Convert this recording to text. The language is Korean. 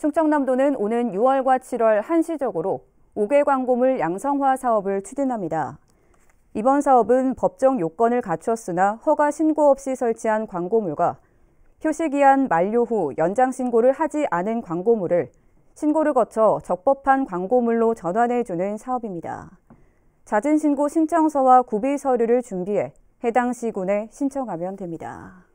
충청남도는 오는 6월과 7월 한시적으로 5개 광고물 양성화 사업을 추진합니다. 이번 사업은 법정 요건을 갖추었으나 허가 신고 없이 설치한 광고물과 표시기한 만료 후 연장 신고를 하지 않은 광고물을 신고를 거쳐 적법한 광고물로 전환해주는 사업입니다. 자진 신고 신청서와 구비 서류를 준비해 해당 시군에 신청하면 됩니다.